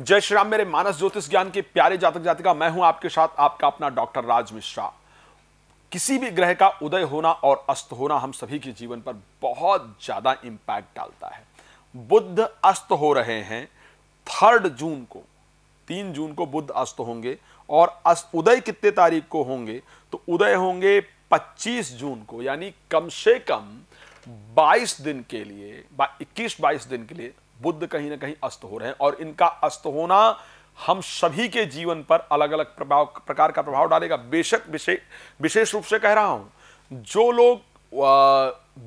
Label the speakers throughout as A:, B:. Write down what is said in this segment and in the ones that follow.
A: जय श्री राम मेरे मानस ज्योतिष ज्ञान के प्यारे जातक जातिका मैं हूं आपके साथ आपका अपना डॉक्टर राज मिश्रा किसी भी ग्रह का उदय होना और अस्त होना हम सभी के जीवन पर बहुत ज्यादा इंपैक्ट डालता है बुद्ध अस्त हो रहे हैं थर्ड जून को तीन जून को बुद्ध अस्त होंगे और अस्त उदय कितने तारीख को होंगे तो उदय होंगे 25 जून को यानी कम से कम 22 दिन के लिए 21 22 दिन के लिए बुद्ध कहीं ना कहीं अस्त हो रहे हैं और इनका अस्त होना हम सभी के जीवन पर अलग अलग प्रभाव प्रकार का प्रभाव डालेगा बेशक विशेष रूप से कह रहा हूं जो लोग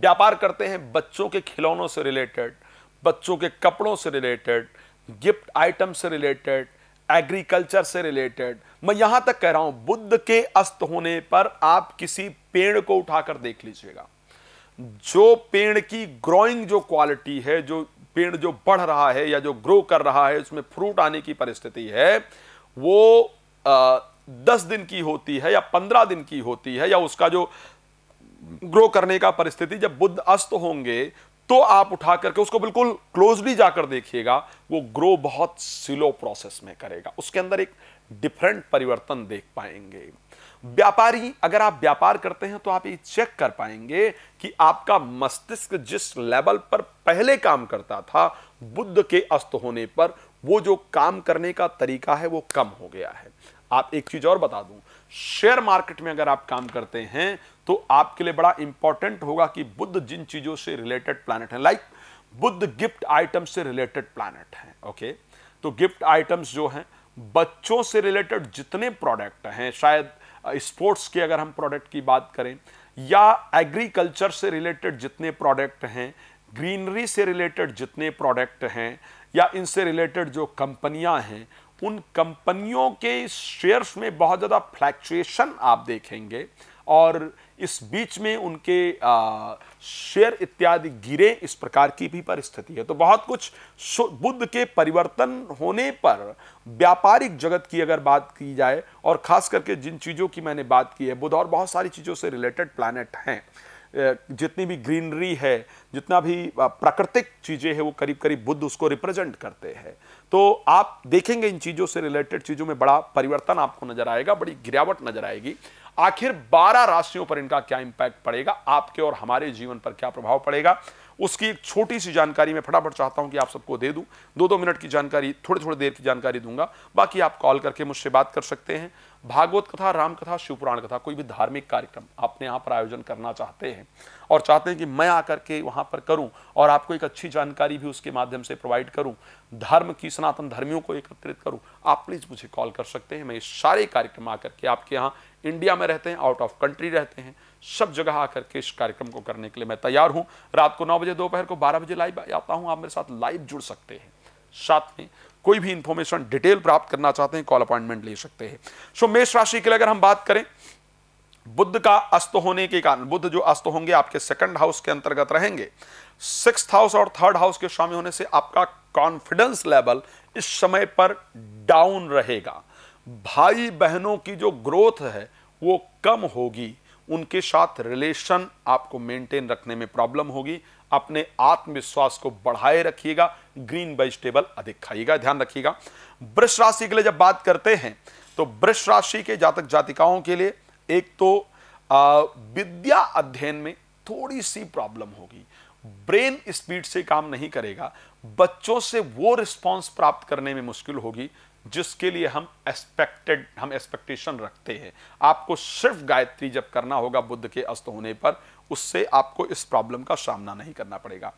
A: व्यापार करते हैं बच्चों के खिलौनों से रिलेटेड बच्चों के कपड़ों से रिलेटेड गिफ्ट आइटम से रिलेटेड एग्रीकल्चर से रिलेटेड मैं यहां तक कह रहा हूं बुद्ध के अस्त होने पर आप किसी पेड़ को उठाकर देख लीजिएगा जो पेड़ की ग्रोइंग जो क्वालिटी है जो पेड़ जो बढ़ रहा है या जो ग्रो कर रहा है उसमें फ्रूट आने की परिस्थिति है वो आ, दस दिन की होती है या पंद्रह दिन की होती है या उसका जो ग्रो करने का परिस्थिति जब बुद्ध अस्त होंगे तो आप उठा करके उसको बिल्कुल क्लोजली जाकर देखिएगा वो ग्रो बहुत स्लो प्रोसेस में करेगा उसके अंदर एक डिफरेंट परिवर्तन देख पाएंगे व्यापारी अगर आप व्यापार करते हैं तो आप ये चेक कर पाएंगे कि आपका मस्तिष्क जिस लेवल पर पहले काम करता था बुद्ध के अस्त होने पर वो जो काम करने का तरीका है वो कम हो गया है आप एक चीज और बता दूं शेयर मार्केट में अगर आप काम करते हैं तो आपके लिए बड़ा इंपॉर्टेंट होगा कि बुद्ध जिन चीजों से रिलेटेड प्लानट है लाइक बुद्ध गिफ्ट आइटम से रिलेटेड प्लानट है ओके तो गिफ्ट आइटम्स जो हैं बच्चों से रिलेटेड जितने प्रोडक्ट हैं शायद स्पोर्ट्स के अगर हम प्रोडक्ट की बात करें या एग्रीकल्चर से रिलेटेड जितने प्रोडक्ट हैं ग्रीनरी से रिलेटेड जितने प्रोडक्ट हैं या इनसे रिलेटेड जो कंपनियां हैं उन कंपनियों के शेयर्स में बहुत ज़्यादा फ्लैक्चुएशन आप देखेंगे और इस बीच में उनके शेयर इत्यादि गिरे इस प्रकार की भी परिस्थिति है तो बहुत कुछ बुद्ध के परिवर्तन होने पर व्यापारिक जगत की अगर बात की जाए और खास करके जिन चीज़ों की मैंने बात की है बुध और बहुत सारी चीज़ों से रिलेटेड प्लानट हैं जितनी भी ग्रीनरी है जितना भी प्राकृतिक चीज़ें हैं वो करीब करीब बुद्ध उसको रिप्रेजेंट करते हैं तो आप देखेंगे इन चीज़ों से रिलेटेड चीज़ों में बड़ा परिवर्तन आपको नजर आएगा बड़ी गिरावट नजर आएगी आखिर 12 राशियों पर इनका क्या इंपैक्ट पड़ेगा आपके और हमारे जीवन पर क्या प्रभाव पड़ेगा उसकी एक छोटी सी जानकारी मैं फटाफट चाहता हूं कि आप सबको दे दूं दो दो मिनट की जानकारी थोड़ी थोड़ी देर की जानकारी दूंगा बाकी आप कॉल करके मुझसे बात कर सकते हैं भागवत कथा राम कथा शिवपुराण कथा कोई भी धार्मिक कार्यक्रम अपने यहाँ पर आयोजन करना चाहते हैं और चाहते हैं कि मैं आकर के वहाँ पर करूँ और आपको एक अच्छी जानकारी भी उसके माध्यम से प्रोवाइड करूँ धर्म की सनातन धर्मियों को एकत्रित करूँ आप प्लीज़ मुझे कॉल कर सकते हैं मैं ये सारे कार्यक्रम आकर के आपके यहाँ इंडिया में रहते हैं आउट ऑफ कंट्री रहते हैं सब जगह आकर के इस कार्यक्रम को करने के लिए मैं तैयार हूँ रात को नौ बजे दोपहर को बारह बजे लाइव आता हूँ आप मेरे साथ लाइव जुड़ सकते हैं साथ में कोई भी इंफॉर्मेशन डिटेल प्राप्त करना चाहते हैं कॉल अपॉइंटमेंट ले सकते हैं सो मेष राशि के लिए अगर हम बात करें बुद्ध का अस्त होने के कारण बुद्ध जो अस्त होंगे आपके सेकंड हाउस के अंतर्गत रहेंगे सिक्स हाउस और थर्ड हाउस के स्वामी होने से आपका कॉन्फिडेंस लेवल इस समय पर डाउन रहेगा भाई बहनों की जो ग्रोथ है वो कम होगी उनके साथ रिलेशन आपको मेंटेन रखने में प्रॉब्लम होगी अपने आत्मविश्वास को बढ़ाए रखिएगा ग्रीन वेजिटेबल अधिक खाइएगा ध्यान रखिएगा वृक्ष राशि के लिए जब बात करते हैं तो वृक्ष राशि के जातक जातिकाओं के लिए एक तो विद्या अध्ययन में थोड़ी सी प्रॉब्लम होगी ब्रेन स्पीड से काम नहीं करेगा बच्चों से वो रिस्पॉन्स प्राप्त करने में मुश्किल होगी जिसके लिए हम एक्सपेक्टेड हम एक्सपेक्टेशन रखते हैं आपको सिर्फ गायत्री जब करना होगा बुद्ध के अस्त होने पर उससे आपको इस प्रॉब्लम का सामना नहीं करना पड़ेगा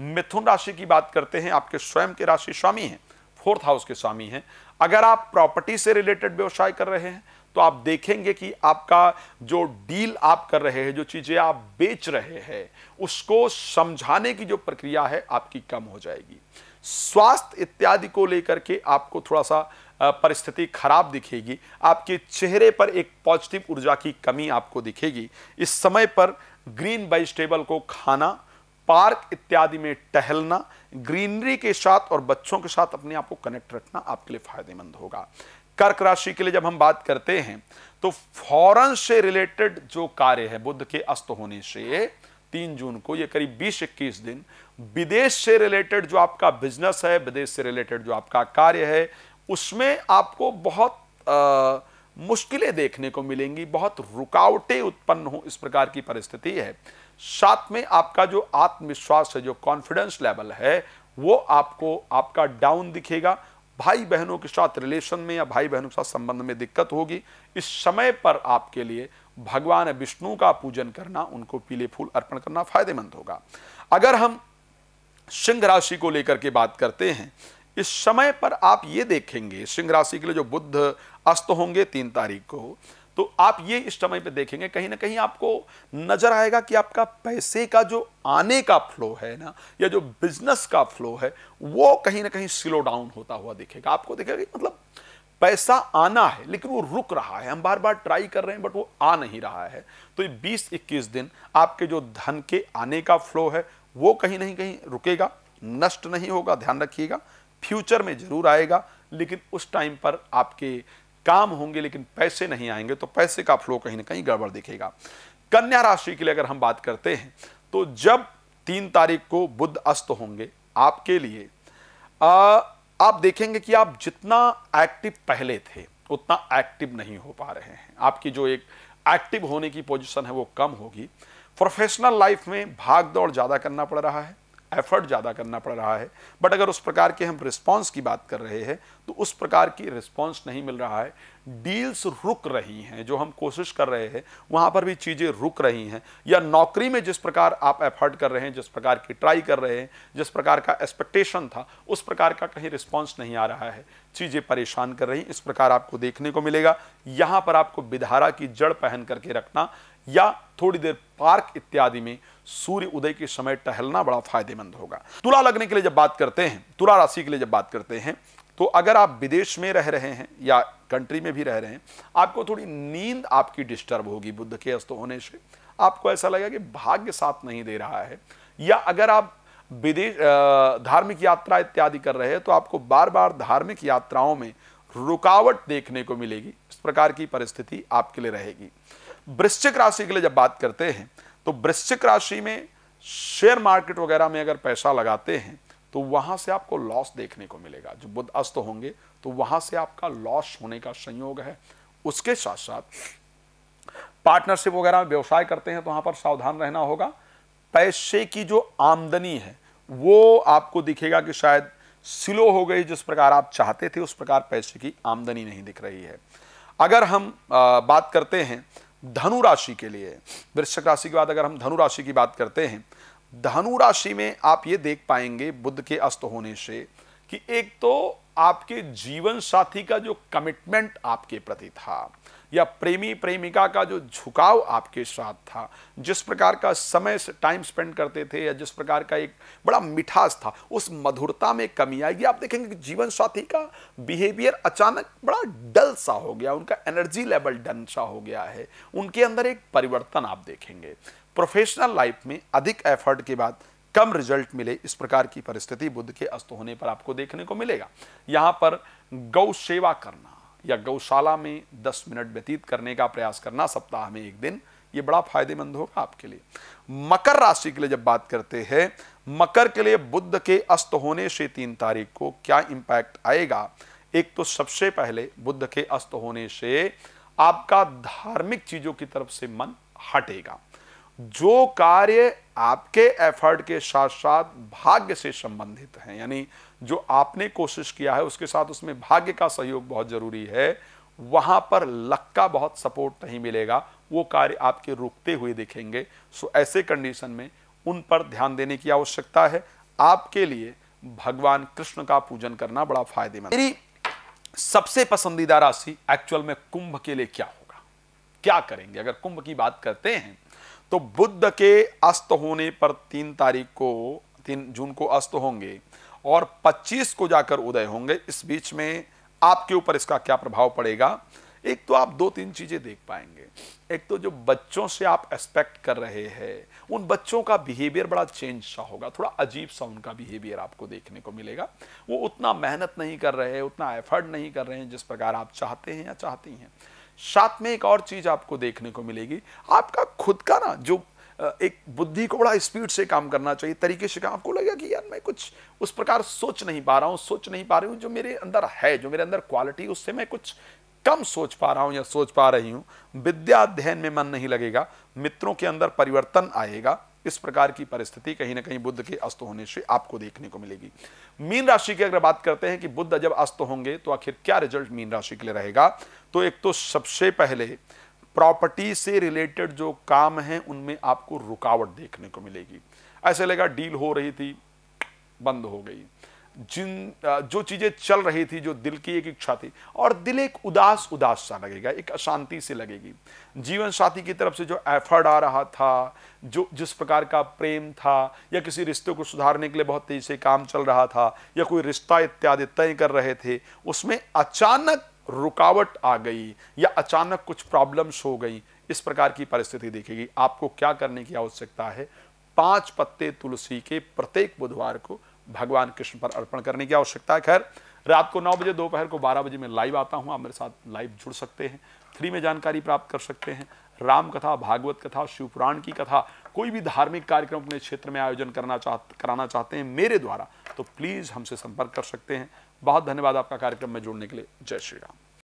A: मिथुन राशि की बात करते हैं आपके स्वयं के राशि स्वामी हैं फोर्थ हाउस के स्वामी हैं अगर आप प्रॉपर्टी से रिलेटेड व्यवसाय कर रहे हैं तो आप देखेंगे कि आपका जो डील आप कर रहे हैं जो चीज़ें आप बेच रहे हैं उसको समझाने की जो प्रक्रिया है आपकी कम हो जाएगी स्वास्थ्य इत्यादि को लेकर के आपको थोड़ा सा परिस्थिति खराब दिखेगी आपके चेहरे पर एक पॉजिटिव ऊर्जा की कमी आपको दिखेगी इस समय पर ग्रीन वेजिटेबल को खाना पार्क इत्यादि में टहलना ग्रीनरी के साथ और बच्चों के साथ अपने आप को कनेक्ट रखना आपके लिए फायदेमंद होगा कर्क राशि के लिए जब हम बात करते हैं तो फॉरन से रिलेटेड जो कार्य है बुद्ध के अस्त होने से तीन जून को ये करीब बीस इक्कीस दिन विदेश से रिलेटेड जो आपका बिजनेस है विदेश से रिलेटेड जो आपका कार्य है उसमें आपको बहुत आ, मुश्किलें देखने को मिलेंगी बहुत रुकावटें उत्पन्न हो इस प्रकार की परिस्थिति है साथ में आपका जो आत्मविश्वास है जो कॉन्फिडेंस लेवल है वो आपको आपका डाउन दिखेगा भाई बहनों के साथ रिलेशन में या भाई बहनों के साथ संबंध में दिक्कत होगी इस समय पर आपके लिए भगवान विष्णु का पूजन करना उनको पीले फूल अर्पण करना फायदेमंद होगा अगर हम सिंह राशि को लेकर के बात करते हैं इस समय पर आप ये देखेंगे सिंह राशि के लिए जो बुद्ध अस्त होंगे तीन तारीख को तो आप ये इस समय पे देखेंगे कहीं ना कहीं आपको नजर आएगा कि आपका पैसे का जो आने का फ्लो है ना या जो बिजनेस का फ्लो है वो कहीं ना कहीं स्लो डाउन होता हुआ दिखेगा आपको दिखेगा मतलब पैसा आना है लेकिन वो रुक रहा है हम बार बार ट्राई कर रहे हैं बट वो आ नहीं रहा है तो ये बीस इक्कीस दिन आपके जो धन के आने का फ्लो है वो कहीं ना कहीं रुकेगा नष्ट नहीं होगा ध्यान रखिएगा फ्यूचर में जरूर आएगा लेकिन उस टाइम पर आपके काम होंगे लेकिन पैसे नहीं आएंगे तो पैसे का फ्लो कहीं ना कहीं गड़बड़ दिखेगा कन्या राशि के लिए अगर हम बात करते हैं तो जब तीन तारीख को बुद्ध अस्त होंगे आपके लिए आ, आप देखेंगे कि आप जितना एक्टिव पहले थे उतना एक्टिव नहीं हो पा रहे हैं आपकी जो एक एक्टिव होने की पोजिशन है वो कम होगी प्रोफेशनल लाइफ में भाग दौड़ ज़्यादा करना पड़ रहा है एफर्ट ज़्यादा करना पड़ रहा है बट अगर उस प्रकार के हम रिस्पॉन्स की बात कर रहे हैं तो उस प्रकार की रिस्पॉन्स नहीं मिल रहा है डील्स रुक रही हैं जो हम कोशिश कर रहे हैं वहाँ पर भी चीज़ें रुक रही हैं या नौकरी में जिस प्रकार आप एफर्ट कर रहे हैं जिस प्रकार की ट्राई कर रहे हैं जिस प्रकार का एक्सपेक्टेशन था उस प्रकार का कहीं रिस्पॉन्स नहीं आ रहा है चीज़ें परेशान कर रही इस प्रकार आपको देखने को मिलेगा यहाँ पर आपको बिधारा की जड़ पहन करके रखना या थोड़ी देर पार्क इत्यादि में सूर्य उदय के समय टहलना बड़ा फायदेमंद होगा तुला लगने के लिए जब बात करते हैं तुला राशि के लिए जब बात करते हैं तो अगर आप विदेश में रह रहे हैं या कंट्री में भी रह रहे हैं आपको थोड़ी नींद आपकी डिस्टर्ब होगी बुद्ध के अस्त होने से आपको ऐसा लगेगा कि भाग्य साथ नहीं दे रहा है या अगर आप विदेश धार्मिक यात्रा इत्यादि कर रहे हैं तो आपको बार बार धार्मिक यात्राओं में रुकावट देखने को मिलेगी इस प्रकार की परिस्थिति आपके लिए रहेगी वृश्चिक राशि के लिए जब बात करते हैं तो वृश्चिक राशि में शेयर मार्केट वगैरह में अगर पैसा लगाते हैं तो वहां से आपको लॉस देखने को मिलेगा जो बुद्ध अस्त होंगे तो वहां से आपका लॉस होने का संयोग है उसके साथ साथ पार्टनरशिप वगैरह में व्यवसाय करते हैं तो वहां पर सावधान रहना होगा पैसे की जो आमदनी है वो आपको दिखेगा कि शायद स्लो हो गई जिस प्रकार आप चाहते थे उस प्रकार पैसे की आमदनी नहीं दिख रही है अगर हम आ, बात करते हैं धनु राशि के लिए वृश्चिक राशि के बाद अगर हम धनु राशि की बात करते हैं धनु राशि में आप ये देख पाएंगे बुद्ध के अस्त होने से कि एक तो आपके जीवन साथी का जो कमिटमेंट आपके प्रति था या प्रेमी प्रेमिका का जो झुकाव आपके साथ था जिस प्रकार का समय टाइम स्पेंड करते थे या जिस प्रकार का एक बड़ा मिठास था उस मधुरता में कमी आएगी आप देखेंगे कि जीवन साथी का बिहेवियर अचानक बड़ा डल सा हो गया उनका एनर्जी लेवल डन सा हो गया है उनके अंदर एक परिवर्तन आप देखेंगे प्रोफेशनल लाइफ में अधिक एफर्ट के बाद कम रिजल्ट मिले इस प्रकार की परिस्थिति बुद्ध के अस्त होने पर आपको देखने को मिलेगा यहाँ पर गौ सेवा करना या गौशाला में 10 मिनट व्यतीत करने का प्रयास करना सप्ताह में एक दिन ये बड़ा फायदेमंद होगा आपके लिए मकर राशि के लिए जब बात करते हैं मकर के लिए बुद्ध के अस्त होने से तीन तारीख को क्या इंपैक्ट आएगा एक तो सबसे पहले बुद्ध के अस्त होने से आपका धार्मिक चीजों की तरफ से मन हटेगा जो कार्य आपके एफर्ट के साथ साथ भाग्य से संबंधित हैं यानी जो आपने कोशिश किया है उसके साथ उसमें भाग्य का सहयोग बहुत जरूरी है वहां पर लक का बहुत सपोर्ट नहीं मिलेगा वो कार्य आपके रुकते हुए दिखेंगे सो ऐसे कंडीशन में उन पर ध्यान देने की आवश्यकता है आपके लिए भगवान कृष्ण का पूजन करना बड़ा फायदेमंद मेरी सबसे पसंदीदा राशि एक्चुअल में कुंभ के लिए क्या होगा क्या करेंगे अगर कुंभ की बात करते हैं तो बुद्ध के अस्त होने पर तीन तारीख को तीन जून को अस्त होंगे और 25 को जाकर उदय होंगे इस बीच में आपके ऊपर इसका क्या प्रभाव पड़ेगा एक तो आप दो तीन चीजें देख पाएंगे एक तो जो बच्चों से आप एक्सपेक्ट कर रहे हैं उन बच्चों का बिहेवियर बड़ा चेंज सा होगा थोड़ा अजीब सा उनका बिहेवियर आपको देखने को मिलेगा वो उतना मेहनत नहीं कर रहे उतना एफर्ट नहीं कर रहे हैं जिस प्रकार आप चाहते हैं या चाहती हैं साथ में एक और चीज़ आपको देखने को मिलेगी आपका खुद का ना जो एक बुद्धि को बड़ा स्पीड से काम करना चाहिए तरीके से काम आपको लगेगा कि यार मैं कुछ उस प्रकार सोच नहीं पा रहा हूँ सोच नहीं पा रही हूँ जो मेरे अंदर है जो मेरे अंदर क्वालिटी उससे मैं कुछ कम सोच पा रहा हूँ या सोच पा रही हूँ विद्या अध्ययन में मन नहीं लगेगा मित्रों के अंदर परिवर्तन आएगा इस प्रकार की परिस्थिति कहीं ना कहीं बुद्ध के अस्त होने से आपको देखने को मिलेगी मीन राशि की अगर बात करते हैं कि बुद्ध जब अस्त होंगे तो आखिर क्या रिजल्ट मीन राशि के लिए रहेगा तो एक तो सबसे पहले प्रॉपर्टी से रिलेटेड जो काम है उनमें आपको रुकावट देखने को मिलेगी ऐसे लगा डील हो रही थी बंद हो गई जिन जो चीज़ें चल रही थी जो दिल की एक इच्छा थी और दिल एक उदास उदास सा लगेगा एक अशांति से लगेगी जीवन साथी की तरफ से जो एफर्ट आ रहा था जो जिस प्रकार का प्रेम था या किसी रिश्ते को सुधारने के लिए बहुत तेज़ी से काम चल रहा था या कोई रिश्ता इत्यादि तय कर रहे थे उसमें अचानक रुकावट आ गई या अचानक कुछ प्रॉब्लम्स हो गई इस प्रकार की परिस्थिति देखेगी आपको क्या करने की आवश्यकता है पांच पत्ते तुलसी के प्रत्येक बुधवार को भगवान कृष्ण पर अर्पण करने की आवश्यकता है खैर रात को नौ बजे दोपहर को बारह बजे में लाइव आता हूँ आप मेरे साथ लाइव जुड़ सकते हैं फ्री में जानकारी प्राप्त कर सकते हैं राम कथा भागवत कथा शिवपुराण की कथा कोई भी धार्मिक कार्यक्रम अपने क्षेत्र में आयोजन करना चाह कराना चाहते हैं मेरे द्वारा तो प्लीज़ हमसे संपर्क कर सकते हैं बहुत धन्यवाद आपका कार्यक्रम में जुड़ने के लिए जय श्री राम